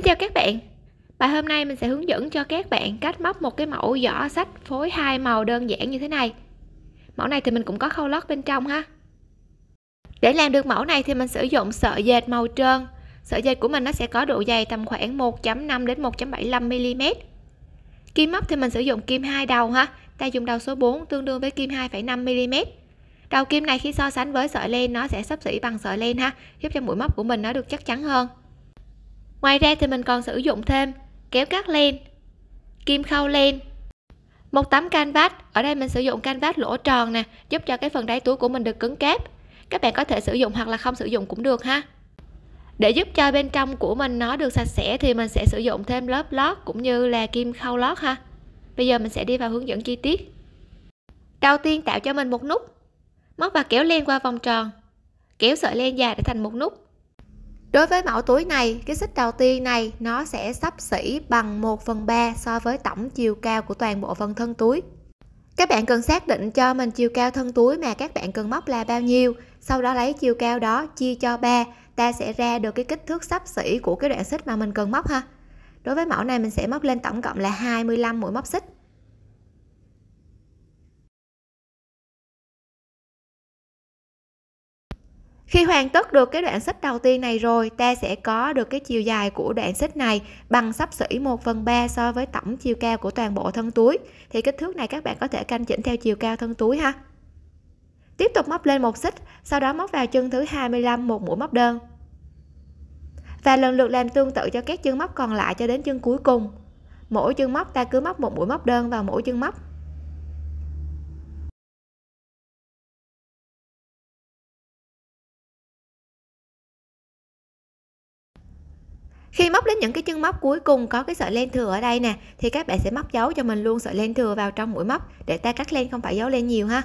Xin chào các bạn Bài hôm nay mình sẽ hướng dẫn cho các bạn cách móc một cái mẫu giỏ sách phối hai màu đơn giản như thế này Mẫu này thì mình cũng có khâu lót bên trong ha Để làm được mẫu này thì mình sử dụng sợi dệt màu trơn Sợi dệt của mình nó sẽ có độ dày tầm khoảng 1.5 đến 1.75mm Kim móc thì mình sử dụng kim hai đầu ha Ta dùng đầu số 4 tương đương với kim 2.5 mm Đầu kim này khi so sánh với sợi len nó sẽ sắp xỉ bằng sợi len ha Giúp cho mũi móc của mình nó được chắc chắn hơn ngoài ra thì mình còn sử dụng thêm kéo cắt len kim khâu len một tấm canvas ở đây mình sử dụng canvas lỗ tròn nè giúp cho cái phần đáy túi của mình được cứng cáp các bạn có thể sử dụng hoặc là không sử dụng cũng được ha để giúp cho bên trong của mình nó được sạch sẽ thì mình sẽ sử dụng thêm lớp lót cũng như là kim khâu lót ha bây giờ mình sẽ đi vào hướng dẫn chi tiết đầu tiên tạo cho mình một nút móc và kéo len qua vòng tròn kéo sợi len dài để thành một nút Đối với mẫu túi này, cái xích đầu tiên này nó sẽ sắp xỉ bằng 1 phần 3 so với tổng chiều cao của toàn bộ phần thân túi. Các bạn cần xác định cho mình chiều cao thân túi mà các bạn cần móc là bao nhiêu, sau đó lấy chiều cao đó chia cho 3, ta sẽ ra được cái kích thước sắp xỉ của cái đoạn xích mà mình cần móc ha. Đối với mẫu này mình sẽ móc lên tổng cộng là 25 mũi móc xích. khi hoàn tất được cái đoạn xích đầu tiên này rồi ta sẽ có được cái chiều dài của đoạn xích này bằng sắp xỉ 1 phần 3 so với tổng chiều cao của toàn bộ thân túi thì kích thước này các bạn có thể canh chỉnh theo chiều cao thân túi ha tiếp tục móc lên một xích sau đó móc vào chân thứ 25 một mũi móc đơn và lần lượt làm tương tự cho các chân móc còn lại cho đến chân cuối cùng mỗi chân móc ta cứ móc một mũi móc đơn vào mỗi chân móc khi móc đến những cái chân móc cuối cùng có cái sợi len thừa ở đây nè thì các bạn sẽ móc dấu cho mình luôn sợi len thừa vào trong mũi móc để ta cắt len không phải dấu len nhiều ha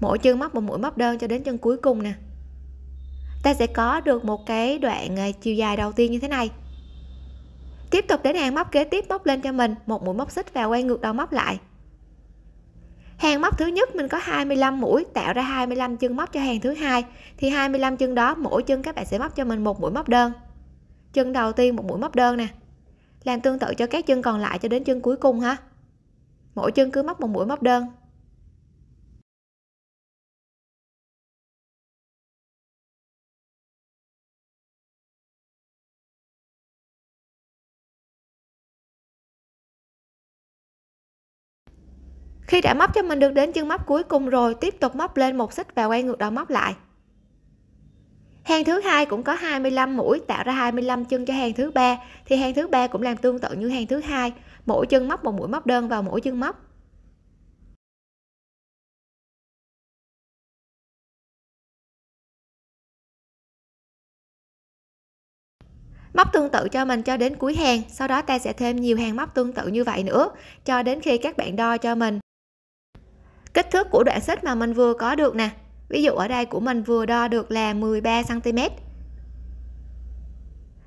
mỗi chân móc một mũi móc đơn cho đến chân cuối cùng nè ta sẽ có được một cái đoạn à, chiều dài đầu tiên như thế này tiếp tục đến hàng móc kế tiếp móc lên cho mình một mũi móc xích và quay ngược đầu móc lại hàng móc thứ nhất mình có 25 mũi tạo ra 25 chân móc cho hàng thứ hai thì 25 chân đó mỗi chân các bạn sẽ móc cho mình một mũi móc đơn chân đầu tiên một mũi móc đơn nè làm tương tự cho các chân còn lại cho đến chân cuối cùng ha mỗi chân cứ móc một mũi móc đơn khi đã móc cho mình được đến chân móc cuối cùng rồi tiếp tục móc lên một xích và quay ngược đầu móc lại Hàng thứ hai cũng có 25 mũi tạo ra 25 chân cho hàng thứ ba thì hàng thứ ba cũng làm tương tự như hàng thứ hai, mỗi chân móc một mũi móc đơn vào mỗi chân móc. móc tương tự cho mình cho đến cuối hàng sau đó ta sẽ thêm nhiều hàng móc tương tự như vậy nữa cho đến khi các bạn đo cho mình kích thước của đoạn xích mà mình vừa có được nè Ví dụ ở đây của mình vừa đo được là 13 cm.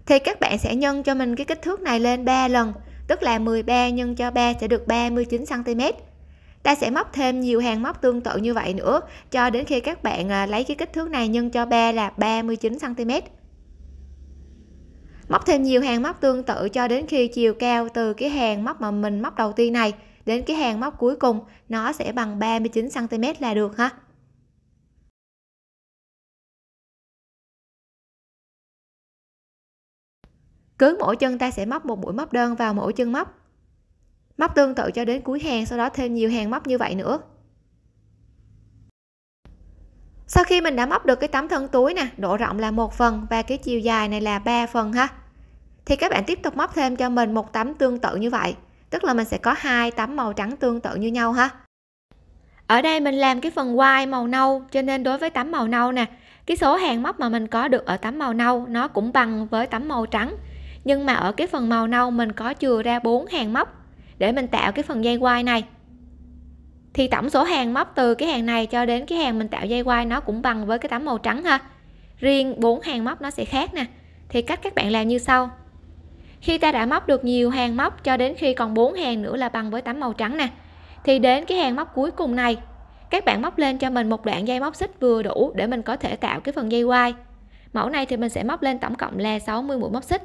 Thì các bạn sẽ nhân cho mình cái kích thước này lên 3 lần, tức là 13 nhân cho 3 sẽ được 39 cm. Ta sẽ móc thêm nhiều hàng móc tương tự như vậy nữa cho đến khi các bạn à, lấy cái kích thước này nhân cho 3 là 39 cm. Móc thêm nhiều hàng móc tương tự cho đến khi chiều cao từ cái hàng móc mà mình móc đầu tiên này đến cái hàng móc cuối cùng nó sẽ bằng 39 cm là được ha. cứ mỗi chân ta sẽ móc một mũi móc đơn vào mỗi chân móc móc tương tự cho đến cuối hàng sau đó thêm nhiều hàng móc như vậy nữa sau khi mình đã móc được cái tấm thân túi nè độ rộng là một phần và cái chiều dài này là 3 phần ha thì các bạn tiếp tục móc thêm cho mình một tấm tương tự như vậy tức là mình sẽ có hai tấm màu trắng tương tự như nhau ha ở đây mình làm cái phần Y màu nâu cho nên đối với tấm màu nâu nè cái số hàng móc mà mình có được ở tấm màu nâu nó cũng bằng với tấm màu trắng nhưng mà ở cái phần màu nâu mình có chừa ra bốn hàng móc để mình tạo cái phần dây quai này thì tổng số hàng móc từ cái hàng này cho đến cái hàng mình tạo dây quai nó cũng bằng với cái tấm màu trắng ha riêng bốn hàng móc nó sẽ khác nè thì cách các bạn làm như sau khi ta đã móc được nhiều hàng móc cho đến khi còn bốn hàng nữa là bằng với tấm màu trắng nè thì đến cái hàng móc cuối cùng này các bạn móc lên cho mình một đoạn dây móc xích vừa đủ để mình có thể tạo cái phần dây quai mẫu này thì mình sẽ móc lên tổng cộng là 60 mũi móc xích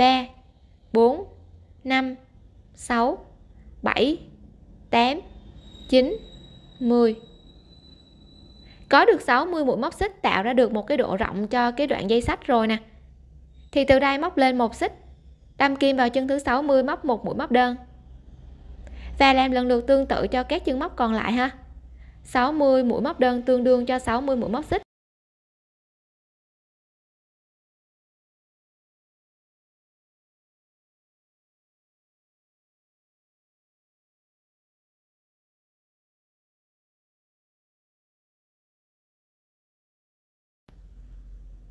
3 4 5 6 7 8 9 10 có được 60 mũi móc xích tạo ra được một cái độ rộng cho cái đoạn dây sách rồi nè thì từ đây móc lên một xích đâm kim vào chân thứ 60 móc một mũi móc đơn và làm lần lượt tương tự cho các chân móc còn lại ha 60 mũi móc đơn tương đương cho 60 mũi móc xích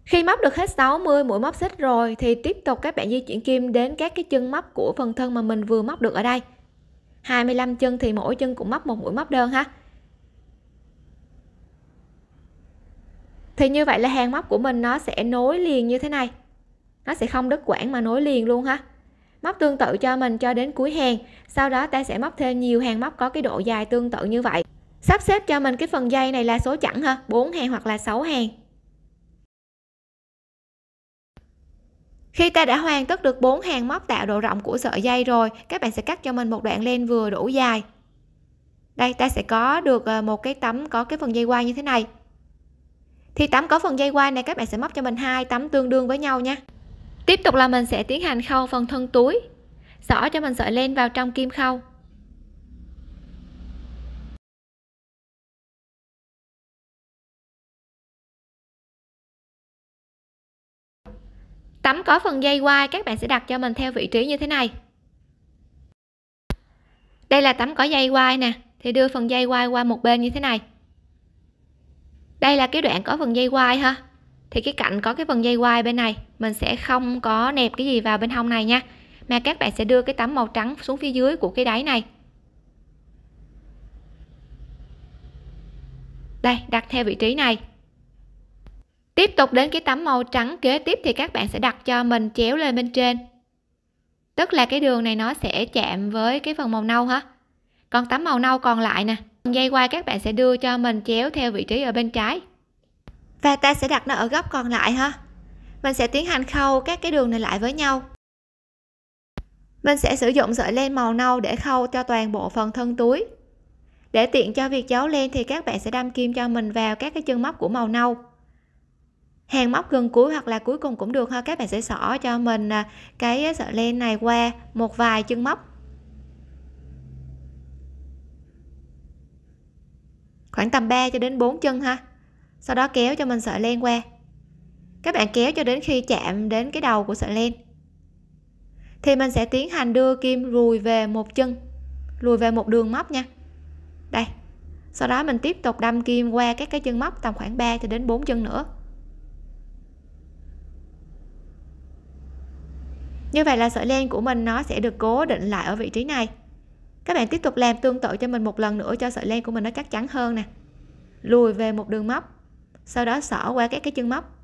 Khi móc được hết 60 mũi móc xích rồi thì tiếp tục các bạn di chuyển kim đến các cái chân móc của phần thân mà mình vừa móc được ở đây. 25 chân thì mỗi chân cũng móc một mũi móc đơn ha. Thì như vậy là hàng móc của mình nó sẽ nối liền như thế này. Nó sẽ không đứt quãng mà nối liền luôn ha. Móc tương tự cho mình cho đến cuối hàng, sau đó ta sẽ móc thêm nhiều hàng móc có cái độ dài tương tự như vậy. Sắp xếp cho mình cái phần dây này là số chẵn ha, 4 hàng hoặc là 6 hàng. khi ta đã hoàn tất được bốn hàng móc tạo độ rộng của sợi dây rồi các bạn sẽ cắt cho mình một đoạn len vừa đủ dài đây ta sẽ có được ờ, một cái tấm có cái phần dây quai như thế này thì tấm có phần dây quai này các bạn sẽ móc cho mình hai tấm tương đương với nhau nha tiếp tục là mình sẽ tiến hành khâu phần thân túi xỏ cho mình sợi len vào trong kim khâu cắm có phần dây quai các bạn sẽ đặt cho mình theo vị trí như thế này đây là tấm có dây quai nè thì đưa phần dây quai qua một bên như thế này đây là cái đoạn có phần dây quai ha thì cái cạnh có cái phần dây quai bên này mình sẽ không có nẹp cái gì vào bên hông này nha mà các bạn sẽ đưa cái tấm màu trắng xuống phía dưới của cái đáy này đây đặt theo vị trí này tiếp tục đến cái tấm màu trắng kế tiếp thì các bạn sẽ đặt cho mình chéo lên bên trên tức là cái đường này nó sẽ chạm với cái phần màu nâu hả? còn tấm màu nâu còn lại nè dây quai các bạn sẽ đưa cho mình chéo theo vị trí ở bên trái và ta sẽ đặt nó ở góc còn lại ha mình sẽ tiến hành khâu các cái đường này lại với nhau mình sẽ sử dụng sợi len màu nâu để khâu cho toàn bộ phần thân túi để tiện cho việc giấu len thì các bạn sẽ đâm kim cho mình vào các cái chân móc của màu nâu hàng móc gần cuối hoặc là cuối cùng cũng được ha các bạn sẽ xỏ cho mình à, cái à, sợi len này qua một vài chân móc khoảng tầm 3 cho đến 4 chân ha sau đó kéo cho mình sợi len qua các bạn kéo cho đến khi chạm đến cái đầu của sợi len thì mình sẽ tiến hành đưa kim lùi về một chân lùi về một đường móc nha đây sau đó mình tiếp tục đâm kim qua các cái chân móc tầm khoảng 3 cho đến 4 chân nữa như vậy là sợi len của mình nó sẽ được cố định lại ở vị trí này các bạn tiếp tục làm tương tự cho mình một lần nữa cho sợi len của mình nó chắc chắn hơn nè lùi về một đường móc sau đó xỏ qua các cái chân móc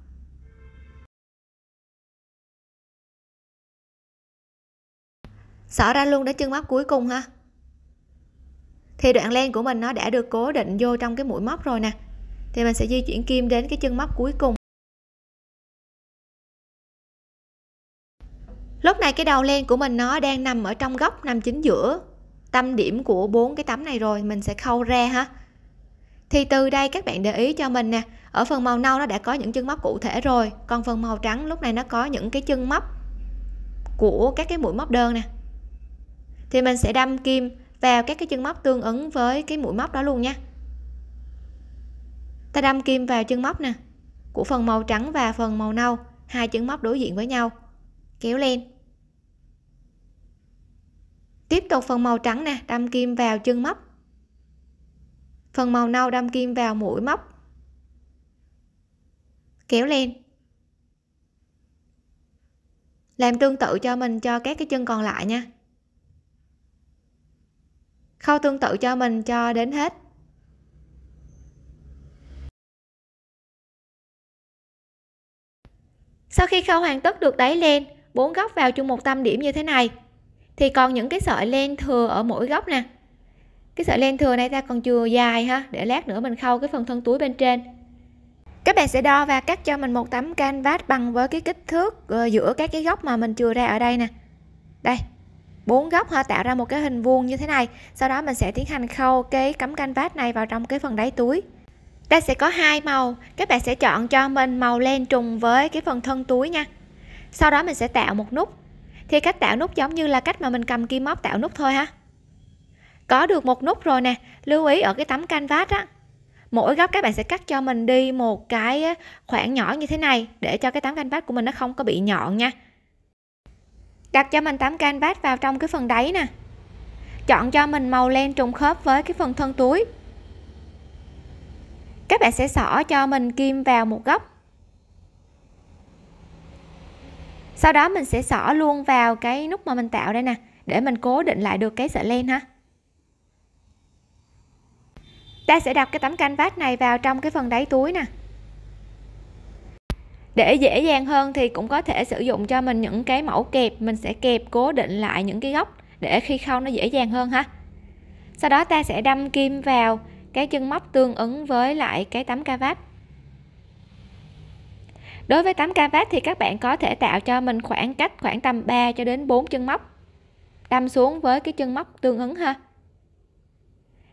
xỏ ra luôn đến chân móc cuối cùng ha thì đoạn len của mình nó đã được cố định vô trong cái mũi móc rồi nè thì mình sẽ di chuyển kim đến cái chân móc cuối cùng lúc này cái đầu len của mình nó đang nằm ở trong góc nằm chính giữa tâm điểm của bốn cái tấm này rồi mình sẽ khâu ra ha thì từ đây các bạn để ý cho mình nè ở phần màu nâu nó đã có những chân móc cụ thể rồi còn phần màu trắng lúc này nó có những cái chân móc của các cái mũi móc đơn nè thì mình sẽ đâm kim vào các cái chân móc tương ứng với cái mũi móc đó luôn nha ta đâm kim vào chân móc nè của phần màu trắng và phần màu nâu hai chân móc đối diện với nhau kéo lên tiếp tục phần màu trắng nè đâm kim vào chân móc phần màu nâu đâm kim vào mũi móc kéo lên làm tương tự cho mình cho các cái chân còn lại nha khâu tương tự cho mình cho đến hết sau khi khâu hoàn tất được đáy lên bốn góc vào chung một tâm điểm như thế này thì còn những cái sợi len thừa ở mỗi góc nè cái sợi len thừa này ta còn chưa dài ha để lát nữa mình khâu cái phần thân túi bên trên các bạn sẽ đo và cắt cho mình một tấm canvas bằng với cái kích thước ờ, giữa các cái góc mà mình chừa ra ở đây nè đây bốn góc ha tạo ra một cái hình vuông như thế này sau đó mình sẽ tiến hành khâu cái cắm canvas này vào trong cái phần đáy túi ta sẽ có hai màu các bạn sẽ chọn cho mình màu len trùng với cái phần thân túi nha sau đó mình sẽ tạo một nút thì cách tạo nút giống như là cách mà mình cầm kim móc tạo nút thôi ha có được một nút rồi nè lưu ý ở cái tấm canvas á mỗi góc các bạn sẽ cắt cho mình đi một cái khoảng nhỏ như thế này để cho cái tấm canvas của mình nó không có bị nhọn nha đặt cho mình tấm canvas vào trong cái phần đáy nè chọn cho mình màu len trùng khớp với cái phần thân túi các bạn sẽ xỏ cho mình kim vào một góc sau đó mình sẽ xỏ luôn vào cái nút mà mình tạo đây nè để mình cố định lại được cái sợi len ha ta sẽ đặt cái tấm canvas này vào trong cái phần đáy túi nè để dễ dàng hơn thì cũng có thể sử dụng cho mình những cái mẫu kẹp mình sẽ kẹp cố định lại những cái góc để khi khâu nó dễ dàng hơn ha sau đó ta sẽ đâm kim vào cái chân móc tương ứng với lại cái tấm canvas Đối với tấm canvas thì các bạn có thể tạo cho mình khoảng cách khoảng tầm 3 cho đến 4 chân móc. Đâm xuống với cái chân móc tương ứng ha.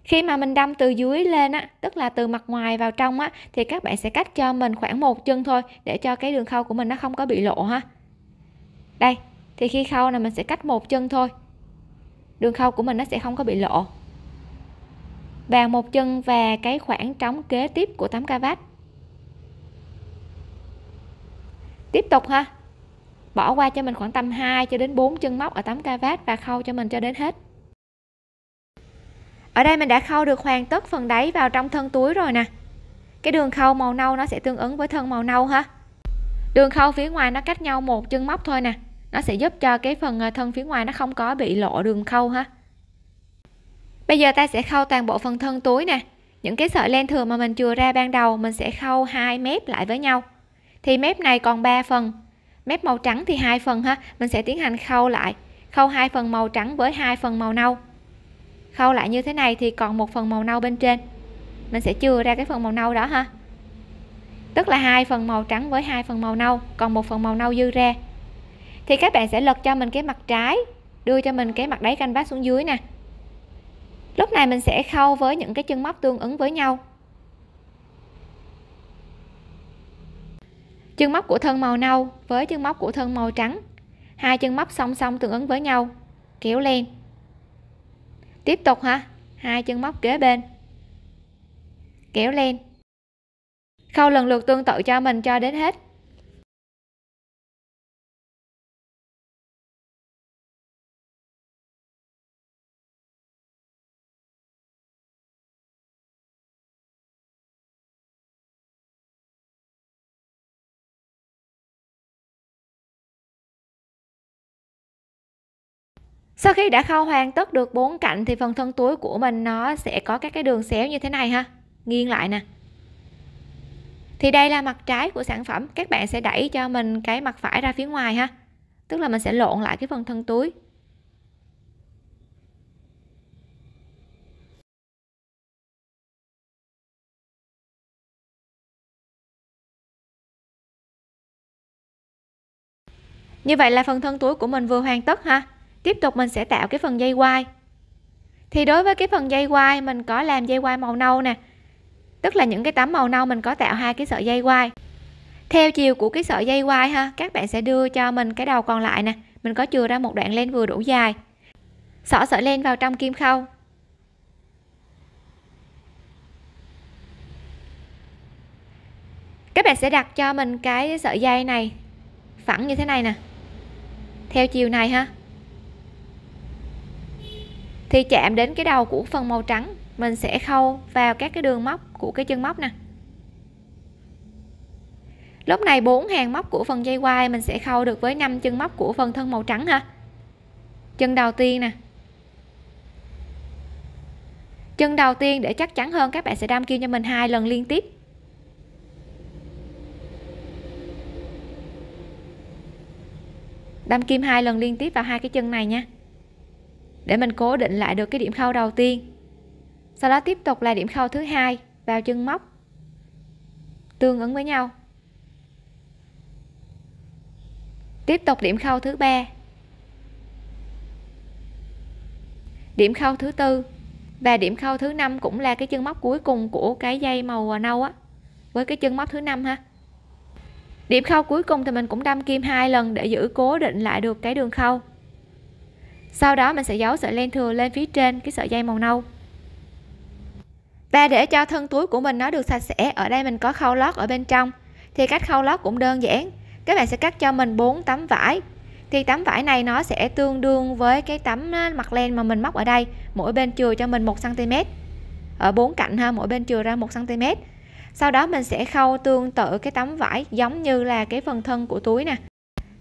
Khi mà mình đâm từ dưới lên á, tức là từ mặt ngoài vào trong á thì các bạn sẽ cách cho mình khoảng một chân thôi để cho cái đường khâu của mình nó không có bị lộ ha. Đây, thì khi khâu này mình sẽ cách một chân thôi. Đường khâu của mình nó sẽ không có bị lộ. và một chân và cái khoảng trống kế tiếp của tấm cà vát tiếp tục ha bỏ qua cho mình khoảng tầm 2 cho đến 4 chân móc ở tấm ca vát và khâu cho mình cho đến hết ở đây mình đã khâu được hoàn tất phần đáy vào trong thân túi rồi nè cái đường khâu màu nâu nó sẽ tương ứng với thân màu nâu ha đường khâu phía ngoài nó cách nhau một chân móc thôi nè nó sẽ giúp cho cái phần ờ, thân phía ngoài nó không có bị lộ đường khâu ha bây giờ ta sẽ khâu toàn bộ phần thân túi nè những cái sợi len thừa mà mình chừa ra ban đầu mình sẽ khâu hai mép lại với nhau thì mép này còn 3 phần mép màu trắng thì hai phần ha mình sẽ tiến hành khâu lại khâu hai phần màu trắng với hai phần màu nâu khâu lại như thế này thì còn một phần màu nâu bên trên mình sẽ chừa ra cái phần màu nâu đó ha tức là hai phần màu trắng với hai phần màu nâu còn một phần màu nâu dư ra thì các bạn sẽ lật cho mình cái mặt trái đưa cho mình cái mặt đáy canh bát xuống dưới nè lúc này mình sẽ khâu với những cái chân móc tương ứng với nhau chân móc của thân màu nâu với chân móc của thân màu trắng hai chân móc song song tương ứng với nhau kéo len tiếp tục hả hai chân móc kế bên kéo len khâu lần lượt tương tự cho mình cho đến hết sau khi đã khâu hoàn tất được bốn cạnh thì phần thân túi của mình nó sẽ có các cái đường xéo như thế này ha nghiêng lại nè thì đây là mặt trái của sản phẩm các bạn sẽ đẩy cho mình cái mặt phải ra phía ngoài ha tức là mình sẽ lộn lại cái phần thân túi Như vậy là phần thân túi của mình vừa hoàn tất ha tiếp tục mình sẽ tạo cái phần dây quai thì đối với cái phần dây quai mình có làm dây quai màu nâu nè tức là những cái tấm màu nâu mình có tạo hai cái sợi dây quai theo chiều của cái sợi dây quai ha các bạn sẽ đưa cho mình cái đầu còn lại nè mình có chừa ra một đoạn len vừa đủ dài xỏ sợi len vào trong kim khâu các bạn sẽ đặt cho mình cái sợi dây này phẳng như thế này nè theo chiều này ha thì chạm đến cái đầu của phần màu trắng mình sẽ khâu vào các cái đường móc của cái chân móc nè lúc này bốn hàng móc của phần dây quai mình sẽ khâu được với năm chân móc của phần thân màu trắng ha chân đầu tiên nè chân đầu tiên để chắc chắn hơn các bạn sẽ đâm kim cho mình hai lần liên tiếp đâm kim hai lần liên tiếp vào hai cái chân này nha để mình cố định lại được cái điểm khâu đầu tiên sau đó tiếp tục là điểm khâu thứ hai vào chân móc tương ứng với nhau tiếp tục điểm khâu thứ ba điểm khâu thứ tư và điểm khâu thứ năm cũng là cái chân móc cuối cùng của cái dây màu à, nâu á với cái chân móc thứ năm ha điểm khâu cuối cùng thì mình cũng đâm kim hai lần để giữ cố định lại được cái đường khâu sau đó mình sẽ giấu sợi len thừa lên phía trên cái sợi dây màu nâu và để cho thân túi của mình nó được sạch sẽ ở đây mình có khâu lót ở bên trong thì cách khâu lót cũng đơn giản các bạn sẽ cắt cho mình 4 tấm vải thì tấm vải này nó sẽ tương đương với cái tấm mặt len mà mình móc ở đây mỗi bên chừa cho mình 1 cm ở bốn cạnh ha mỗi bên chừa ra 1 cm sau đó mình sẽ khâu tương tự cái tấm vải giống như là cái phần thân của túi nè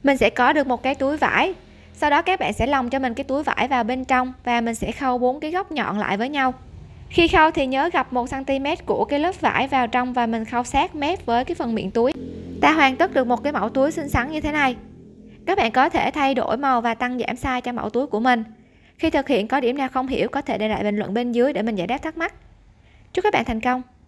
mình sẽ có được một cái túi vải sau đó các bạn sẽ lồng cho mình cái túi vải vào bên trong và mình sẽ khâu bốn cái góc nhọn lại với nhau khi khâu thì nhớ gặp 1cm của cái lớp vải vào trong và mình khâu sát mép với cái phần miệng túi ta hoàn tất được một cái mẫu túi xinh xắn như thế này các bạn có thể thay đổi màu và tăng giảm size cho mẫu túi của mình khi thực hiện có điểm nào không hiểu có thể để lại bình luận bên dưới để mình giải đáp thắc mắc chúc các bạn thành công